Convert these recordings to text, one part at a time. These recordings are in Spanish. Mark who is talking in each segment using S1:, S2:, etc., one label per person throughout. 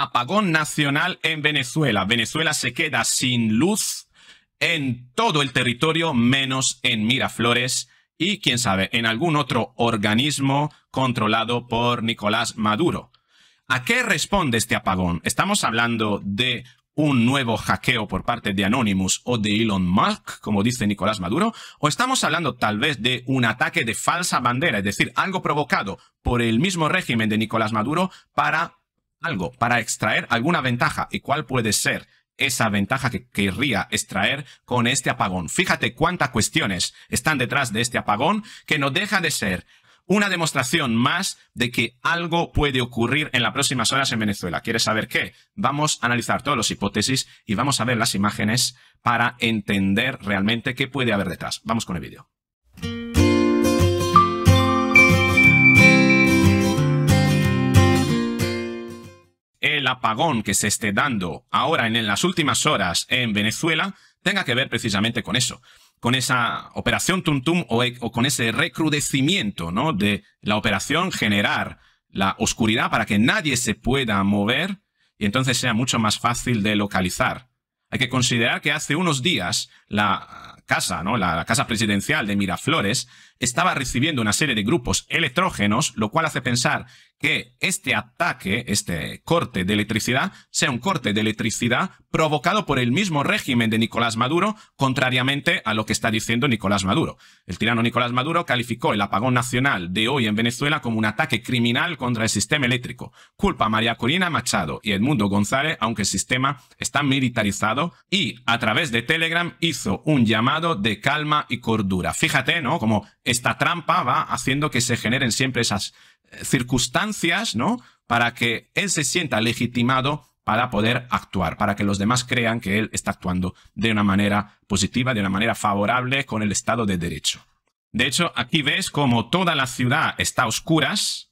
S1: apagón nacional en Venezuela. Venezuela se queda sin luz en todo el territorio menos en Miraflores y quién sabe, en algún otro organismo controlado por Nicolás Maduro. ¿A qué responde este apagón? ¿Estamos hablando de un nuevo hackeo por parte de Anonymous o de Elon Musk, como dice Nicolás Maduro, o estamos hablando tal vez de un ataque de falsa bandera, es decir, algo provocado por el mismo régimen de Nicolás Maduro para algo para extraer alguna ventaja. ¿Y cuál puede ser? esa ventaja que querría extraer con este apagón. Fíjate cuántas cuestiones están detrás de este apagón que no deja de ser una demostración más de que algo puede ocurrir en las próximas horas en Venezuela. ¿Quieres saber qué? Vamos a analizar todas las hipótesis y vamos a ver las imágenes para entender realmente qué puede haber detrás. Vamos con el vídeo. apagón que se esté dando ahora en las últimas horas en Venezuela tenga que ver precisamente con eso, con esa operación Tuntum o, o con ese recrudecimiento de la operación generar la oscuridad para que nadie se pueda mover y entonces sea mucho más fácil de localizar. Hay que considerar que hace unos días la casa, la casa presidencial de Miraflores estaba recibiendo una serie de grupos electrógenos, lo cual hace pensar que este ataque, este corte de electricidad, sea un corte de electricidad provocado por el mismo régimen de Nicolás Maduro, contrariamente a lo que está diciendo Nicolás Maduro. El tirano Nicolás Maduro calificó el apagón nacional de hoy en Venezuela como un ataque criminal contra el sistema eléctrico. Culpa a María Corina Machado y Edmundo González, aunque el sistema está militarizado, y a través de Telegram hizo un llamado de calma y cordura. Fíjate, ¿no? Como esta trampa va haciendo que se generen siempre esas eh, circunstancias, ¿no? Para que él se sienta legitimado para poder actuar, para que los demás crean que él está actuando de una manera positiva, de una manera favorable con el Estado de Derecho. De hecho, aquí ves como toda la ciudad está a oscuras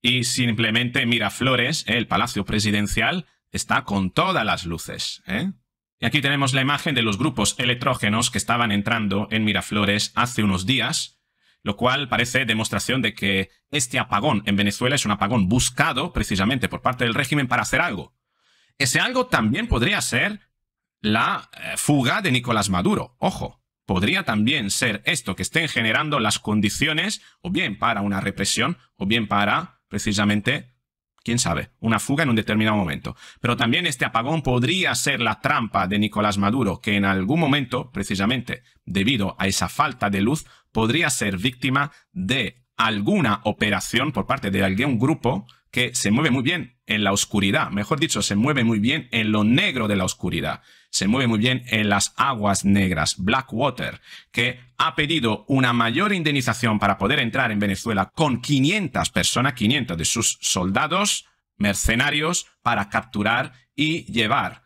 S1: y simplemente Miraflores, el Palacio Presidencial, está con todas las luces. ¿eh? Y aquí tenemos la imagen de los grupos electrógenos que estaban entrando en Miraflores hace unos días, lo cual parece demostración de que este apagón en Venezuela es un apagón buscado precisamente por parte del régimen para hacer algo. Ese algo también podría ser la eh, fuga de Nicolás Maduro. Ojo, podría también ser esto que estén generando las condiciones o bien para una represión o bien para precisamente quién sabe, una fuga en un determinado momento. Pero también este apagón podría ser la trampa de Nicolás Maduro, que en algún momento, precisamente debido a esa falta de luz, podría ser víctima de alguna operación por parte de algún grupo que se mueve muy bien en la oscuridad, mejor dicho, se mueve muy bien en lo negro de la oscuridad, se mueve muy bien en las aguas negras, Blackwater, que ha pedido una mayor indemnización para poder entrar en Venezuela con 500 personas, 500 de sus soldados mercenarios para capturar y llevar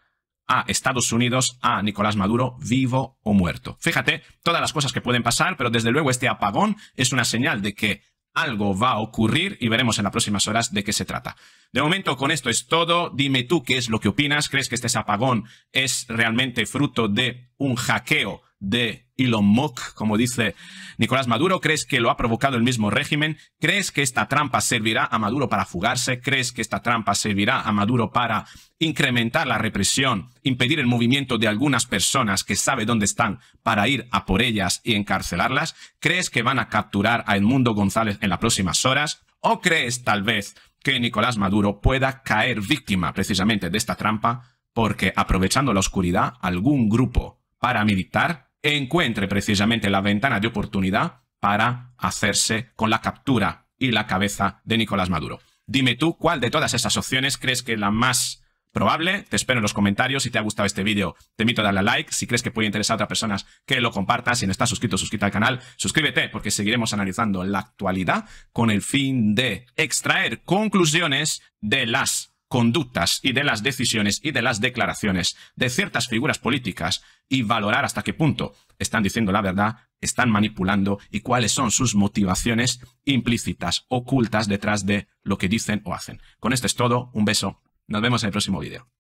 S1: a Estados Unidos, a Nicolás Maduro, vivo o muerto. Fíjate, todas las cosas que pueden pasar, pero desde luego este apagón es una señal de que algo va a ocurrir y veremos en las próximas horas de qué se trata. De momento, con esto es todo. Dime tú qué es lo que opinas. ¿Crees que este apagón es realmente fruto de un hackeo de lo mock, como dice Nicolás Maduro, ¿crees que lo ha provocado el mismo régimen? ¿Crees que esta trampa servirá a Maduro para fugarse? ¿Crees que esta trampa servirá a Maduro para incrementar la represión, impedir el movimiento de algunas personas que sabe dónde están para ir a por ellas y encarcelarlas? ¿Crees que van a capturar a Edmundo González en las próximas horas? ¿O crees tal vez que Nicolás Maduro pueda caer víctima precisamente de esta trampa porque aprovechando la oscuridad algún grupo paramilitar encuentre precisamente la ventana de oportunidad para hacerse con la captura y la cabeza de Nicolás Maduro. Dime tú cuál de todas esas opciones crees que es la más probable. Te espero en los comentarios. Si te ha gustado este vídeo, te invito a darle a like. Si crees que puede interesar a otras personas, que lo compartas. Si no estás suscrito, suscríbete al canal. Suscríbete porque seguiremos analizando la actualidad con el fin de extraer conclusiones de las conductas y de las decisiones y de las declaraciones de ciertas figuras políticas y valorar hasta qué punto están diciendo la verdad, están manipulando y cuáles son sus motivaciones implícitas, ocultas detrás de lo que dicen o hacen. Con esto es todo, un beso, nos vemos en el próximo vídeo.